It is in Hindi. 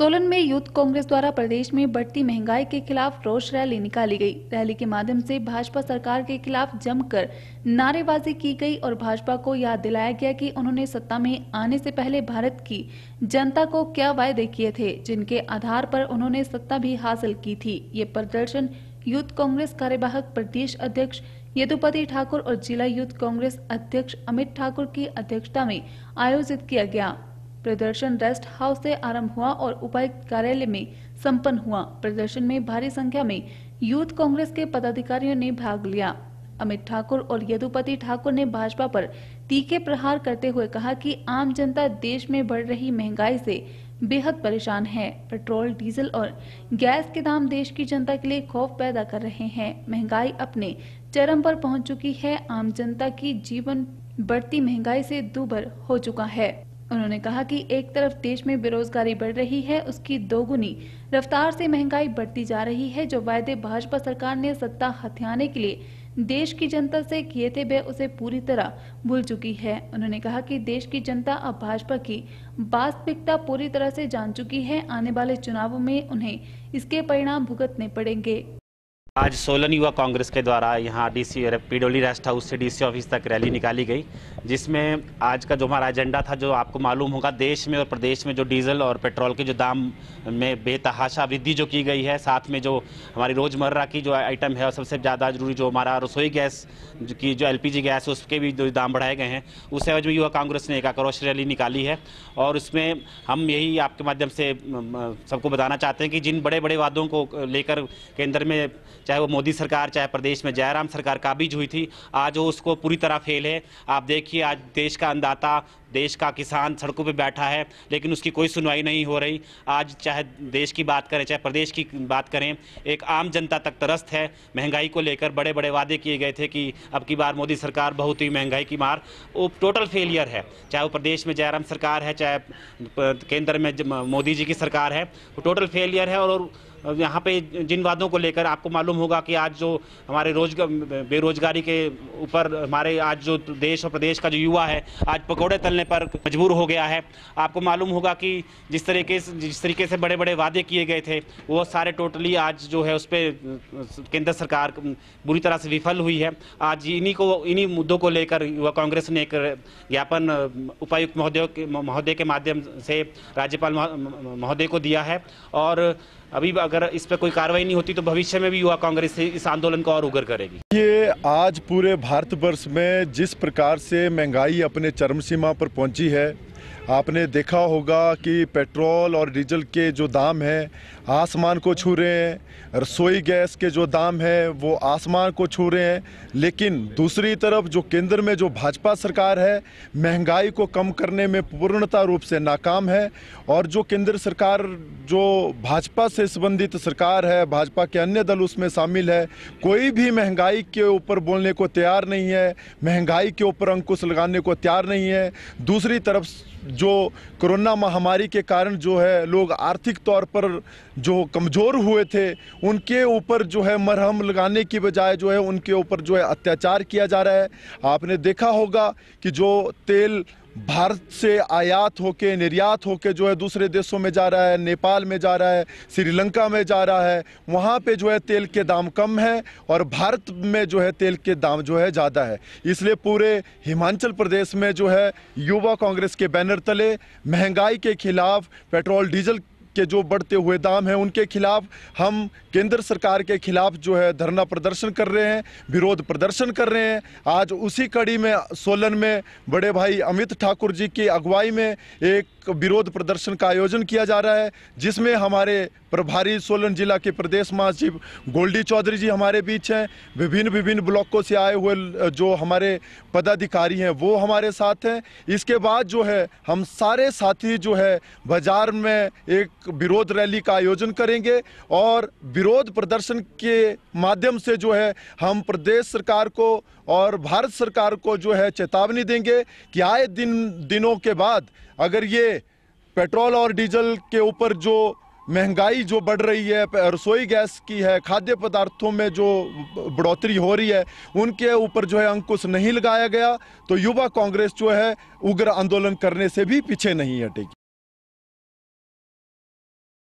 सोलन में यूथ कांग्रेस द्वारा प्रदेश में बढ़ती महंगाई के खिलाफ रोष रैली निकाली गई रैली के माध्यम से भाजपा सरकार के खिलाफ जमकर नारेबाजी की गई और भाजपा को याद दिलाया गया कि उन्होंने सत्ता में आने से पहले भारत की जनता को क्या वायदे किए थे जिनके आधार पर उन्होंने सत्ता भी हासिल की थी ये प्रदर्शन यूथ कांग्रेस कार्यवाहक प्रदेश अध्यक्ष यदुपति ठाकुर और जिला यूथ कांग्रेस अध्यक्ष अमित ठाकुर की अध्यक्षता में आयोजित किया गया प्रदर्शन रेस्ट हाउस से आरंभ हुआ और उपायुक्त कार्यालय में संपन्न हुआ प्रदर्शन में भारी संख्या में यूथ कांग्रेस के पदाधिकारियों ने भाग लिया अमित ठाकुर और यदुपति ठाकुर ने भाजपा पर तीखे प्रहार करते हुए कहा कि आम जनता देश में बढ़ रही महंगाई से बेहद परेशान है पेट्रोल डीजल और गैस के दाम देश की जनता के लिए खौफ पैदा कर रहे हैं महंगाई अपने चरम पर पहुंच चुकी है आम जनता की जीवन बढ़ती महंगाई से दूभर हो चुका है उन्होंने कहा कि एक तरफ देश में बेरोजगारी बढ़ रही है उसकी दोगुनी रफ्तार से महंगाई बढ़ती जा रही है जो वायदे भाजपा सरकार ने सत्ता हथियाने के लिए देश की जनता से किए थे वे उसे पूरी तरह भूल चुकी है उन्होंने कहा कि देश की जनता अब भाजपा की वास्तविकता पूरी तरह से जान चुकी है आने वाले चुनावों में उन्हें इसके परिणाम भुगतने पड़ेंगे आज सोलन युवा कांग्रेस के द्वारा यहाँ डीसी पीडोली रेस्ट हाउस से डीसी ऑफिस तक रैली निकाली गई जिसमें आज का जो हमारा एजेंडा था जो आपको मालूम होगा देश में और प्रदेश में जो डीजल और पेट्रोल के जो दाम में बेतहाशा वृद्धि जो की गई है साथ में जो हमारी रोज़मर्रा की जो आइटम है और सबसे ज़्यादा जरूरी जो हमारा रसोई गैस की जो एल गैस उसके भी जो दाम बढ़ाए गए हैं उस एवज में युवा कांग्रेस ने एक आक्रोश रैली निकाली है और उसमें हम यही आपके माध्यम से सबको बताना चाहते हैं कि जिन बड़े बड़े वादों को लेकर केंद्र में चाहे वो मोदी सरकार चाहे प्रदेश में जयराम सरकार काबिज हुई थी आज वो उसको पूरी तरह फेल है आप देखिए आज देश का अन्नदाता देश का किसान सड़कों पे बैठा है लेकिन उसकी कोई सुनवाई नहीं हो रही आज चाहे देश की बात करें चाहे प्रदेश की बात करें एक आम जनता तक तरस्त है महंगाई को लेकर बड़े बड़े वादे किए गए थे कि अब की बार मोदी सरकार बहुत ही महंगाई की मार वो टोटल फेलियर है चाहे वो प्रदेश में जयराम सरकार है चाहे केंद्र में मोदी जी की सरकार है वो टोटल फेलियर है और यहाँ पे जिन वादों को लेकर आपको मालूम होगा कि आज जो हमारे रोजगार बेरोजगारी के ऊपर हमारे आज जो देश और प्रदेश का जो युवा है आज पकौड़े तलने बदलने पर मजबूर हो गया है आपको मालूम होगा कि जिस तरीके से जिस तरीके से बड़े बड़े वादे किए गए थे वो सारे टोटली आज जो है उस पर केंद्र सरकार बुरी तरह से विफल हुई है आज इन्हीं को इन्हीं मुद्दों को लेकर युवा कांग्रेस ने एक ज्ञापन उपायुक्त महोदय महोदय के माध्यम से राज्यपाल महोदय को दिया है और अभी अगर इस पर कोई कार्रवाई नहीं होती तो भविष्य में भी युवा कांग्रेस इस आंदोलन को और उगर करेगी ये आज पूरे भारत वर्ष में जिस प्रकार से महंगाई अपने चरम सीमा पर पहुंची है आपने देखा होगा कि पेट्रोल और डीजल के जो दाम हैं आसमान को छू रहे हैं रसोई गैस के जो दाम है वो आसमान को छू रहे हैं लेकिन दूसरी तरफ जो केंद्र में जो भाजपा सरकार है महंगाई को कम करने में पूर्णता रूप से नाकाम है और जो केंद्र सरकार जो भाजपा से संबंधित सरकार है भाजपा के अन्य दल उसमें शामिल है कोई भी महंगाई के ऊपर बोलने को तैयार नहीं है महंगाई के ऊपर अंकुश लगाने को तैयार नहीं है दूसरी तरफ जो कोरोना महामारी के कारण जो है लोग आर्थिक तौर पर जो कमज़ोर हुए थे उनके ऊपर जो है मरहम लगाने की बजाय जो है उनके ऊपर जो है अत्याचार किया जा रहा है आपने देखा होगा कि जो तेल भारत से आयात होके निर्यात होके जो है दूसरे देशों में जा रहा है नेपाल में जा रहा है श्रीलंका में जा रहा है वहाँ पे जो है तेल के दाम कम है और भारत में जो है तेल के दाम जो है ज़्यादा है इसलिए पूरे हिमाचल प्रदेश में जो है युवा कांग्रेस के बैनर तले महंगाई के खिलाफ पेट्रोल डीजल के जो बढ़ते हुए दाम हैं उनके खिलाफ हम केंद्र सरकार के खिलाफ जो है धरना प्रदर्शन कर रहे हैं विरोध प्रदर्शन कर रहे हैं आज उसी कड़ी में सोलन में बड़े भाई अमित ठाकुर जी की अगुवाई में एक विरोध प्रदर्शन का आयोजन किया जा रहा है जिसमें हमारे प्रभारी सोलन जिला के प्रदेश महासचिव गोल्डी चौधरी जी हमारे बीच हैं विभिन्न विभिन्न ब्लॉकों से आए हुए जो हमारे पदाधिकारी हैं वो हमारे साथ हैं इसके बाद जो है हम सारे साथी जो है बाजार में एक विरोध रैली का आयोजन करेंगे और विरोध प्रदर्शन के माध्यम से जो है हम प्रदेश सरकार को और भारत सरकार को जो है चेतावनी देंगे कि आए दिन दिनों के बाद अगर ये पेट्रोल और डीजल के ऊपर जो महंगाई जो बढ़ रही है रसोई गैस की है खाद्य पदार्थों में जो बढ़ोतरी हो रही है उनके ऊपर जो है अंकुश नहीं लगाया गया तो युवा कांग्रेस जो है उग्र आंदोलन करने से भी पीछे नहीं हटेगी